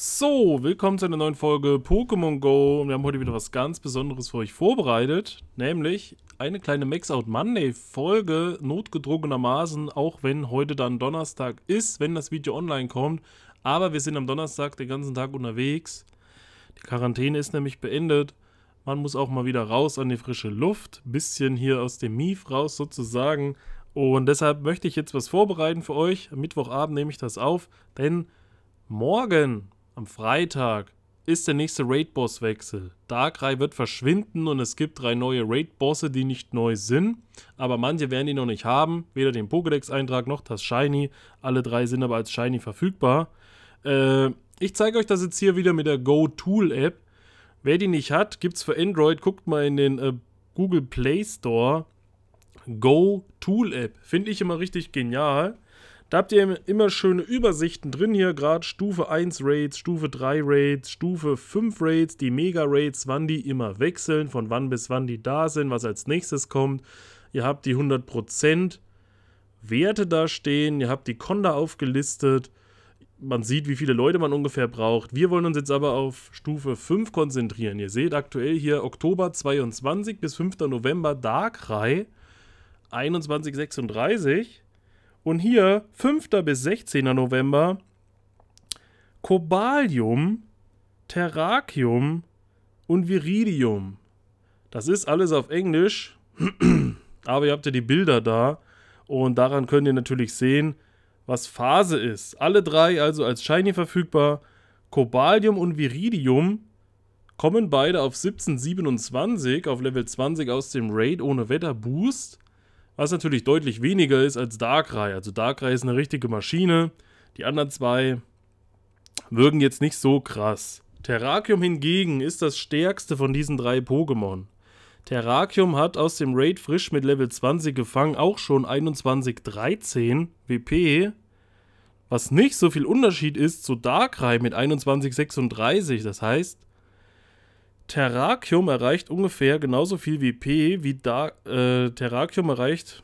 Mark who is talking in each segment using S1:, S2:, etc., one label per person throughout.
S1: So, willkommen zu einer neuen Folge Pokémon Go. Und wir haben heute wieder was ganz Besonderes für euch vorbereitet, nämlich eine kleine Max Out Monday Folge, notgedrungenermaßen, auch wenn heute dann Donnerstag ist, wenn das Video online kommt. Aber wir sind am Donnerstag den ganzen Tag unterwegs. Die Quarantäne ist nämlich beendet. Man muss auch mal wieder raus an die frische Luft, bisschen hier aus dem Mief raus sozusagen. Und deshalb möchte ich jetzt was vorbereiten für euch. Am Mittwochabend nehme ich das auf, denn morgen am Freitag ist der nächste Raid-Boss-Wechsel. Darkrai wird verschwinden und es gibt drei neue Raid-Bosse, die nicht neu sind. Aber manche werden die noch nicht haben. Weder den Pokédex-Eintrag noch das Shiny. Alle drei sind aber als Shiny verfügbar. Äh, ich zeige euch das jetzt hier wieder mit der Go-Tool-App. Wer die nicht hat, gibt es für Android. Guckt mal in den äh, Google Play Store. Go-Tool-App. Finde ich immer richtig genial. Da habt ihr immer schöne Übersichten drin hier, gerade Stufe 1 Raids, Stufe 3 Raids, Stufe 5 Raids, die Mega Raids, wann die immer wechseln, von wann bis wann die da sind, was als nächstes kommt. Ihr habt die 100% Werte da stehen, ihr habt die Konda aufgelistet. Man sieht, wie viele Leute man ungefähr braucht. Wir wollen uns jetzt aber auf Stufe 5 konzentrieren. Ihr seht aktuell hier Oktober 22 bis 5. November Darkrai 2136. Und hier, 5. bis 16. November, Kobalium, Terrakium und Viridium. Das ist alles auf Englisch, aber ihr habt ja die Bilder da und daran könnt ihr natürlich sehen, was Phase ist. Alle drei also als Shiny verfügbar. Kobalium und Viridium kommen beide auf 1727 auf Level 20 aus dem Raid ohne Wetterboost. Was natürlich deutlich weniger ist als Darkrai. Also Darkrai ist eine richtige Maschine. Die anderen zwei wirken jetzt nicht so krass. Terrakium hingegen ist das stärkste von diesen drei Pokémon. Terrakium hat aus dem Raid frisch mit Level 20 gefangen auch schon 2113 WP, was nicht so viel Unterschied ist zu Darkrai mit 2136. Das heißt, Terrakium erreicht ungefähr genauso viel wie P, wie Dark. Äh, Terrakium erreicht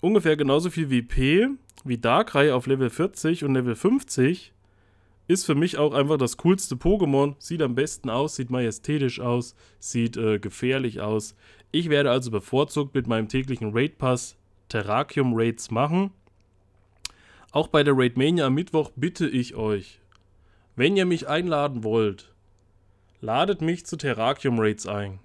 S1: ungefähr genauso viel wie P, wie Darkrai auf Level 40 und Level 50. Ist für mich auch einfach das coolste Pokémon. Sieht am besten aus, sieht majestätisch aus, sieht äh, gefährlich aus. Ich werde also bevorzugt mit meinem täglichen Raid Pass Terrakium Raids machen. Auch bei der Raid Mania am Mittwoch bitte ich euch, wenn ihr mich einladen wollt, ladet mich zu Terrakium Raids ein.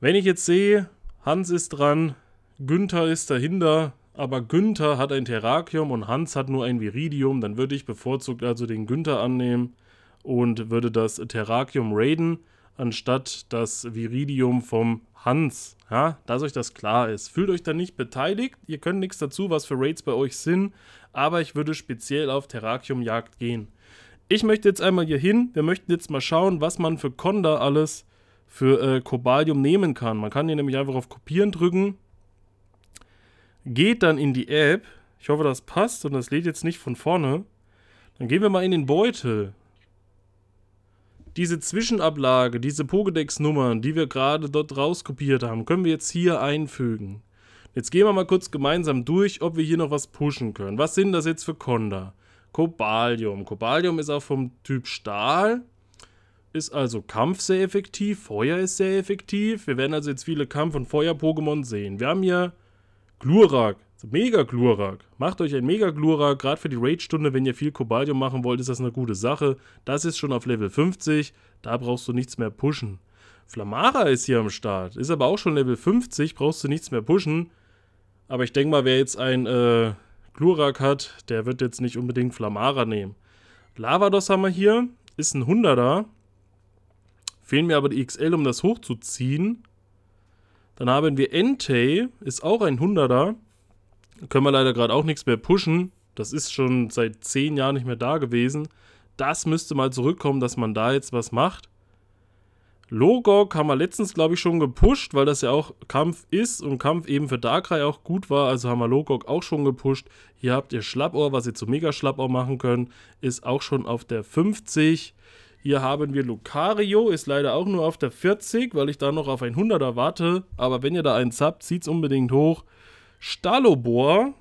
S1: Wenn ich jetzt sehe, Hans ist dran, Günther ist dahinter, aber Günther hat ein Terrakium und Hans hat nur ein Viridium, dann würde ich bevorzugt also den Günther annehmen und würde das Terrakium raiden, anstatt das Viridium vom Hans. Ja, dass euch das klar ist. Fühlt euch da nicht beteiligt, ihr könnt nichts dazu, was für Raids bei euch sind, aber ich würde speziell auf Terrakium-Jagd gehen ich möchte jetzt einmal hier hin. Wir möchten jetzt mal schauen, was man für Conda alles für äh, Cobalium nehmen kann. Man kann hier nämlich einfach auf Kopieren drücken. Geht dann in die App. Ich hoffe, das passt und das lädt jetzt nicht von vorne. Dann gehen wir mal in den Beutel. Diese Zwischenablage, diese Pokédex-Nummern, die wir gerade dort rauskopiert haben, können wir jetzt hier einfügen. Jetzt gehen wir mal kurz gemeinsam durch, ob wir hier noch was pushen können. Was sind das jetzt für Conda? Kobalium. Kobalium ist auch vom Typ Stahl. Ist also Kampf sehr effektiv, Feuer ist sehr effektiv. Wir werden also jetzt viele Kampf- und Feuer-Pokémon sehen. Wir haben hier Glurak, Mega Glurak. Macht euch ein Mega Glurak, gerade für die Raid-Stunde, wenn ihr viel Kobalium machen wollt, ist das eine gute Sache. Das ist schon auf Level 50, da brauchst du nichts mehr pushen. Flamara ist hier am Start, ist aber auch schon Level 50, brauchst du nichts mehr pushen. Aber ich denke mal, wer jetzt ein äh, Glurak hat, der wird jetzt nicht unbedingt Flamara nehmen. Lavados haben wir hier, ist ein 100er. Fehlen mir aber die XL, um das hochzuziehen. Dann haben wir Entei, ist auch ein 100er. Können wir leider gerade auch nichts mehr pushen. Das ist schon seit 10 Jahren nicht mehr da gewesen. Das müsste mal zurückkommen, dass man da jetzt was macht. Logok haben wir letztens, glaube ich, schon gepusht, weil das ja auch Kampf ist und Kampf eben für Darkrai auch gut war. Also haben wir Logok auch schon gepusht. Hier habt ihr Schlappohr, was ihr zu Mega Schlappohr machen könnt. Ist auch schon auf der 50. Hier haben wir Lucario, ist leider auch nur auf der 40, weil ich da noch auf ein 100er warte. Aber wenn ihr da einen zappt, es unbedingt hoch. Stalobor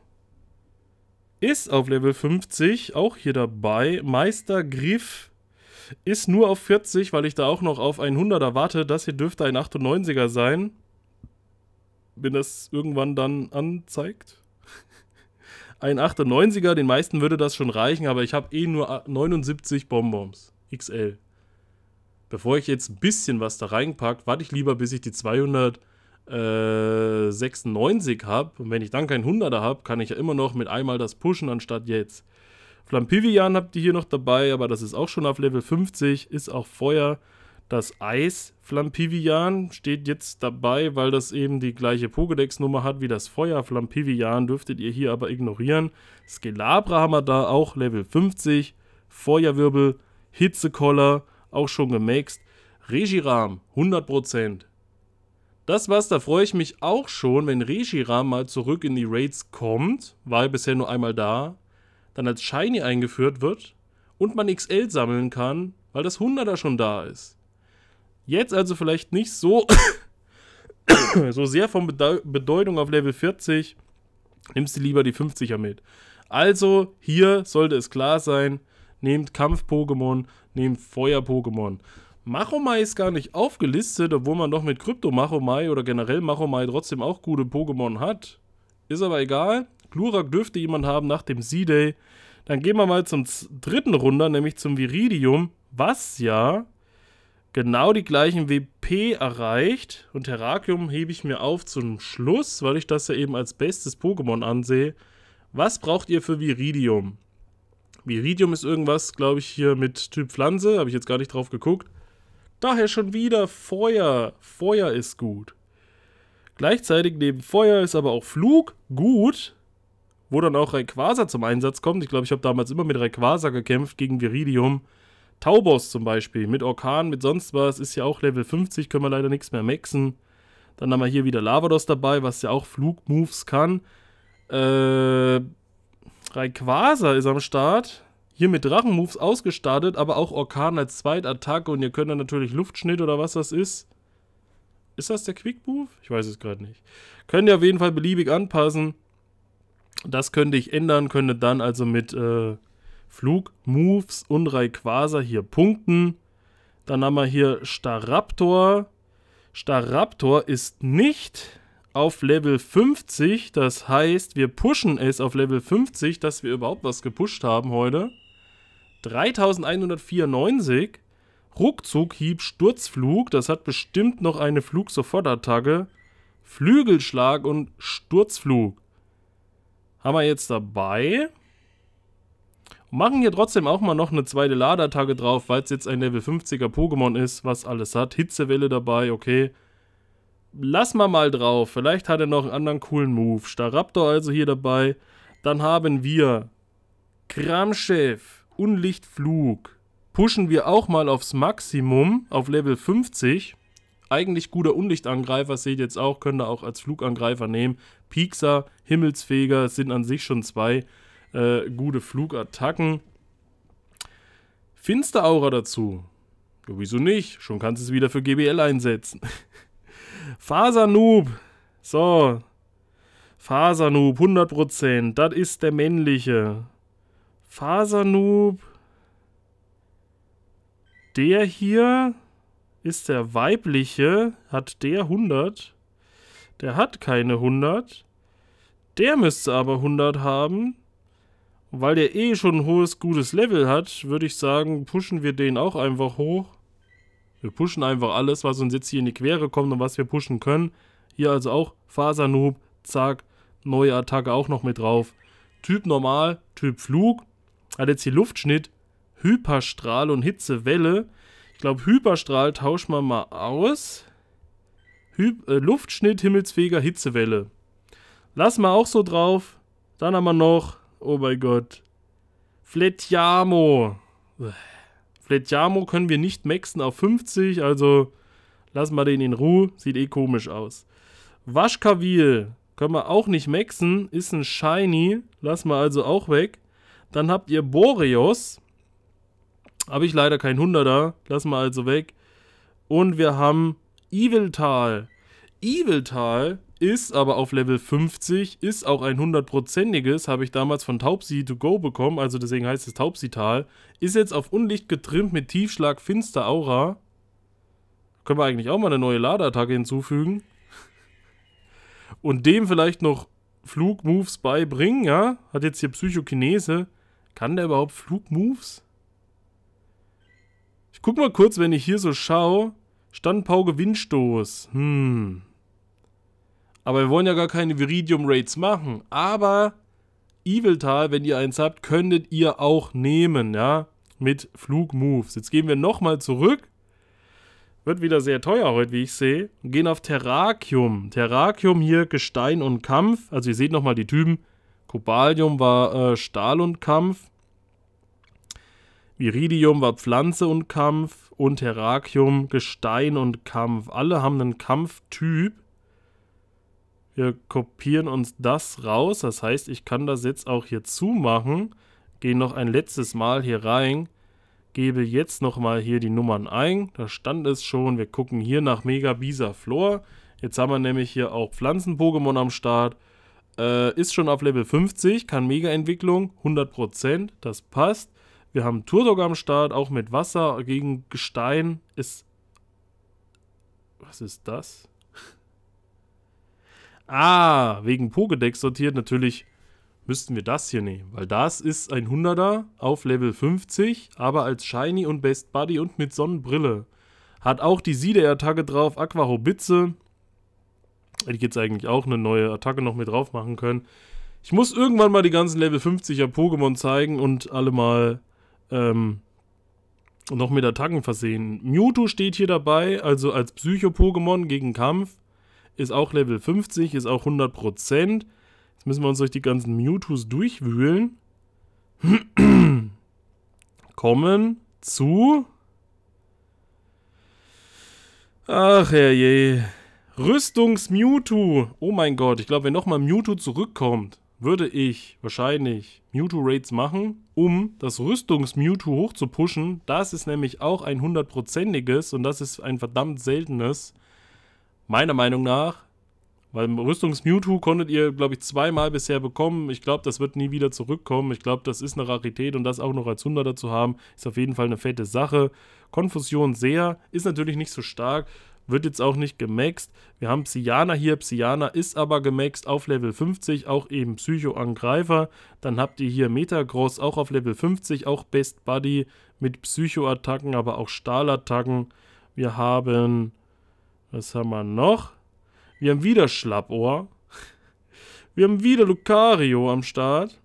S1: ist auf Level 50, auch hier dabei. Meistergriff ist nur auf 40, weil ich da auch noch auf 100er warte. Das hier dürfte ein 98er sein. Wenn das irgendwann dann anzeigt. Ein 98er, den meisten würde das schon reichen, aber ich habe eh nur 79 Bonbons. XL. Bevor ich jetzt ein bisschen was da reinpacke, warte ich lieber, bis ich die 200 96 habe und wenn ich dann kein 100er habe, kann ich ja immer noch mit einmal das pushen anstatt jetzt. Flampivian habt ihr hier noch dabei, aber das ist auch schon auf Level 50, ist auch Feuer. Das Eis Flampivian steht jetzt dabei, weil das eben die gleiche Pokédex-Nummer hat wie das Feuer Flampivian, dürftet ihr hier aber ignorieren. Skelabra haben wir da auch Level 50, Feuerwirbel, Hitzekoller, auch schon gemaxt. Regiram 100%. Das war's, da freue ich mich auch schon, wenn Regiram mal zurück in die Raids kommt. War bisher nur einmal da dann als Shiny eingeführt wird und man XL sammeln kann, weil das 100er schon da ist. Jetzt also vielleicht nicht so, so sehr von Bedeu Bedeutung auf Level 40, nimmst du lieber die 50er mit. Also hier sollte es klar sein, nehmt Kampf-Pokémon, nehmt Feuer-Pokémon. Machomai ist gar nicht aufgelistet, obwohl man doch mit Krypto-Machomai oder generell Machomai trotzdem auch gute Pokémon hat. Ist aber egal. Glurak dürfte jemand haben nach dem Z-Day. Dann gehen wir mal zum dritten Runder, nämlich zum Viridium, was ja genau die gleichen WP erreicht. Und Terrakium hebe ich mir auf zum Schluss, weil ich das ja eben als bestes Pokémon ansehe. Was braucht ihr für Viridium? Viridium ist irgendwas, glaube ich, hier mit Typ Pflanze. Habe ich jetzt gar nicht drauf geguckt. Daher schon wieder Feuer. Feuer ist gut. Gleichzeitig neben Feuer ist aber auch Flug gut wo dann auch Rayquaza zum Einsatz kommt. Ich glaube, ich habe damals immer mit Rayquaza gekämpft gegen Viridium. Taubos zum Beispiel, mit Orkan, mit sonst was, ist ja auch Level 50, können wir leider nichts mehr maxen. Dann haben wir hier wieder Lavados dabei, was ja auch Flugmoves kann. Äh, Rayquaza ist am Start. Hier mit Drachenmoves ausgestartet, aber auch Orkan als Zweitattacke und ihr könnt dann natürlich Luftschnitt oder was das ist. Ist das der Quick Move? Ich weiß es gerade nicht. Könnt ihr auf jeden Fall beliebig anpassen. Das könnte ich ändern, könnte dann also mit äh, Flug, Moves und Rayquaza hier punkten. Dann haben wir hier Staraptor. Staraptor ist nicht auf Level 50. Das heißt, wir pushen es auf Level 50, dass wir überhaupt was gepusht haben heute. 3194. Ruckzuck, Hieb, Sturzflug. Das hat bestimmt noch eine Flugsofortattacke. Flügelschlag und Sturzflug haben wir jetzt dabei. Und machen hier trotzdem auch mal noch eine zweite Ladeattacke drauf, weil es jetzt ein Level 50er Pokémon ist, was alles hat. Hitzewelle dabei, okay. Lass mal mal drauf. Vielleicht hat er noch einen anderen coolen Move. Staraptor also hier dabei. Dann haben wir Kramchef, Unlichtflug. Pushen wir auch mal aufs Maximum, auf Level 50 eigentlich guter Unlichtangreifer, seht ihr jetzt auch, könnt ihr auch als Flugangreifer nehmen. Piekser, Himmelsfeger sind an sich schon zwei äh, gute Flugattacken. Finsteraura dazu. Ja, wieso nicht? Schon kannst du es wieder für GBL einsetzen. Fasernoob. So. Fasernoob, 100%. Das ist der männliche. Fasernoob. Der hier ist der weibliche, hat der 100. Der hat keine 100. Der müsste aber 100 haben. weil der eh schon ein hohes, gutes Level hat, würde ich sagen, pushen wir den auch einfach hoch. Wir pushen einfach alles, was uns jetzt hier in die Quere kommt und was wir pushen können. Hier also auch Fasernoob, zack, neue Attacke auch noch mit drauf. Typ normal, Typ Flug, hat jetzt hier Luftschnitt, Hyperstrahl und Hitzewelle. Ich glaube, Hyperstrahl tauschen wir mal aus. Hy äh, Luftschnitt, Himmelsfeger, Hitzewelle. Lassen wir auch so drauf. Dann haben wir noch, oh mein Gott, Fletiamo. Fletiamo können wir nicht maxen auf 50, also lassen wir den in Ruhe. Sieht eh komisch aus. Waschkavil können wir auch nicht maxen, ist ein Shiny, lassen wir also auch weg. Dann habt ihr Boreos, habe ich leider kein 100er. Lassen wir also weg. Und wir haben Eviltal. Eviltal ist aber auf Level 50, ist auch ein hundertprozentiges, habe ich damals von Taubsi to go bekommen, also deswegen heißt es Taubsee-Tal. Ist jetzt auf Unlicht getrimmt mit Tiefschlag Finster Aura. Können wir eigentlich auch mal eine neue Ladeattacke hinzufügen. Und dem vielleicht noch Flugmoves beibringen, ja? Hat jetzt hier Psychokinese. Kann der überhaupt Flugmoves? Ich guck mal kurz, wenn ich hier so schaue. Standpauke Windstoß. Hm. Aber wir wollen ja gar keine Viridium-Raids machen. Aber Eviltal, wenn ihr eins habt, könntet ihr auch nehmen, ja? Mit Flugmoves. Jetzt gehen wir nochmal zurück. Wird wieder sehr teuer heute, wie ich sehe. Und gehen auf Terrakium. Terrakium hier Gestein und Kampf. Also ihr seht nochmal die Typen. Kobalium war äh, Stahl und Kampf. Iridium war Pflanze und Kampf und Terrakium Gestein und Kampf. Alle haben einen Kampftyp. Wir kopieren uns das raus. Das heißt, ich kann das jetzt auch hier zumachen. Gehe noch ein letztes Mal hier rein. Gebe jetzt nochmal hier die Nummern ein. Da stand es schon. Wir gucken hier nach Mega Bisa Flor. Jetzt haben wir nämlich hier auch Pflanzen-Pokémon am Start. Äh, ist schon auf Level 50, kann Mega-Entwicklung, 100%, das passt. Wir haben Turdog am Start, auch mit Wasser gegen Gestein. Ist. Was ist das? ah, wegen Pokedex sortiert. Natürlich müssten wir das hier nehmen, weil das ist ein 100er auf Level 50, aber als Shiny und Best Buddy und mit Sonnenbrille. Hat auch die Siede-Attacke drauf, Aqua Hobitze. Hätte ich jetzt eigentlich auch eine neue Attacke noch mit drauf machen können. Ich muss irgendwann mal die ganzen Level 50er Pokémon zeigen und alle mal ähm, noch mit Attacken versehen. Mewtwo steht hier dabei, also als Psycho-Pokémon gegen Kampf. Ist auch Level 50, ist auch 100%. Jetzt müssen wir uns durch die ganzen Mewtwo's durchwühlen. Kommen zu... Ach herrje. Rüstungs-Mewtwo. Oh mein Gott, ich glaube, wenn nochmal Mewtwo zurückkommt, würde ich wahrscheinlich Mewtwo-Raids machen um das Rüstungs-Mewtwo hochzupushen. Das ist nämlich auch ein hundertprozentiges und das ist ein verdammt seltenes, meiner Meinung nach. Weil Rüstungs-Mewtwo konntet ihr, glaube ich, zweimal bisher bekommen. Ich glaube, das wird nie wieder zurückkommen. Ich glaube, das ist eine Rarität und das auch noch als 100er zu haben, ist auf jeden Fall eine fette Sache. Konfusion sehr, ist natürlich nicht so stark. Wird jetzt auch nicht gemaxt. Wir haben Psyana hier. Psyana ist aber gemaxt auf Level 50, auch eben Psycho-Angreifer. Dann habt ihr hier Metagross auch auf Level 50, auch Best Buddy mit Psycho-Attacken, aber auch Stahlattacken. Wir haben. Was haben wir noch? Wir haben wieder Schlappohr. Wir haben wieder Lucario am Start.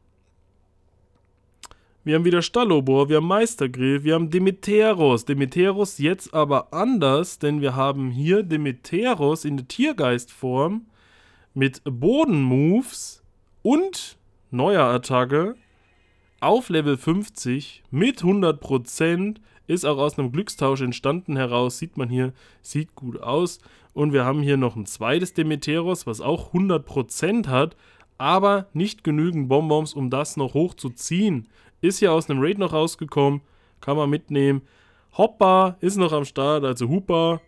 S1: Wir haben wieder Stallobor, wir haben Meistergrill, wir haben Demeteros. Demeteros jetzt aber anders, denn wir haben hier Demeteros in der Tiergeistform mit Bodenmoves und neuer Attacke auf Level 50 mit 100%. Ist auch aus einem Glückstausch entstanden heraus, sieht man hier, sieht gut aus. Und wir haben hier noch ein zweites Demeteros, was auch 100% hat, aber nicht genügend Bonbons, um das noch hochzuziehen. Ist ja aus einem Raid noch rausgekommen. Kann man mitnehmen. Hoppa ist noch am Start, also Hoopa.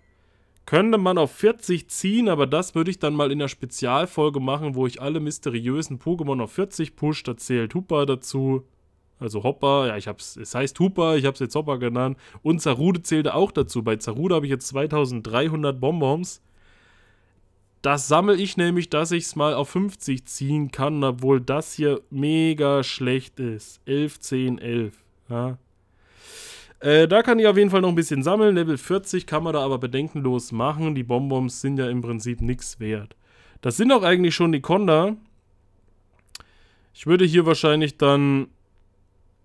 S1: Könnte man auf 40 ziehen, aber das würde ich dann mal in der Spezialfolge machen, wo ich alle mysteriösen Pokémon auf 40 push. Da zählt Hoopa dazu. Also Hoppa, ja, ich hab's, es heißt Hoopa, ich hab's jetzt Hoppa genannt. Und Zarude zählte auch dazu. Bei Zarude habe ich jetzt 2300 Bonbons. Das sammle ich nämlich, dass ich es mal auf 50 ziehen kann, obwohl das hier mega schlecht ist. 11, 10, 11. Ja. Äh, da kann ich auf jeden Fall noch ein bisschen sammeln. Level 40 kann man da aber bedenkenlos machen. Die Bonbons sind ja im Prinzip nichts wert. Das sind auch eigentlich schon die Konda. Ich würde hier wahrscheinlich dann,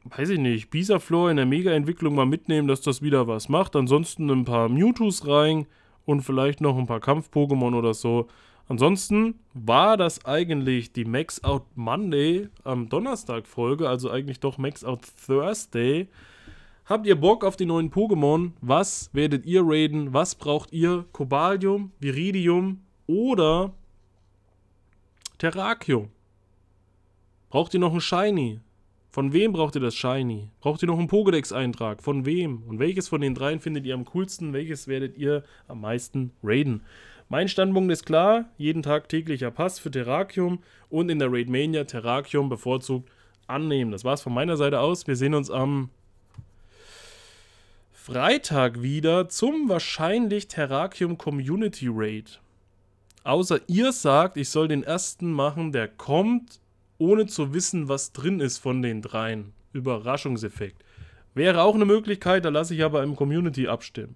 S1: weiß ich nicht, Bisaflor in der Mega-Entwicklung mal mitnehmen, dass das wieder was macht. Ansonsten ein paar Mewtwo's rein und vielleicht noch ein paar Kampf-Pokémon oder so. Ansonsten war das eigentlich die Max Out Monday am Donnerstag Folge, also eigentlich doch Max Out Thursday. Habt ihr Bock auf die neuen Pokémon? Was werdet ihr raiden? Was braucht ihr? Kobalium, Viridium oder Terrakium? Braucht ihr noch ein Shiny? Von wem braucht ihr das Shiny? Braucht ihr noch einen Pokédex-Eintrag? Von wem? Und welches von den dreien findet ihr am coolsten? Welches werdet ihr am meisten raiden? Mein Standpunkt ist klar: jeden Tag täglicher Pass für Terrakium und in der Raid Mania Terrakium bevorzugt annehmen. Das war's von meiner Seite aus. Wir sehen uns am Freitag wieder zum wahrscheinlich Terrakium Community Raid. Außer ihr sagt, ich soll den ersten machen, der kommt ohne zu wissen, was drin ist von den dreien. Überraschungseffekt. Wäre auch eine Möglichkeit, da lasse ich aber im Community abstimmen.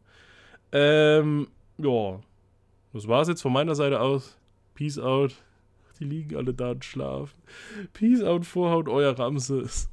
S1: Ähm, ja. Das war's jetzt von meiner Seite aus. Peace out. Die liegen alle da und schlafen. Peace out, Vorhaut, euer Ramses.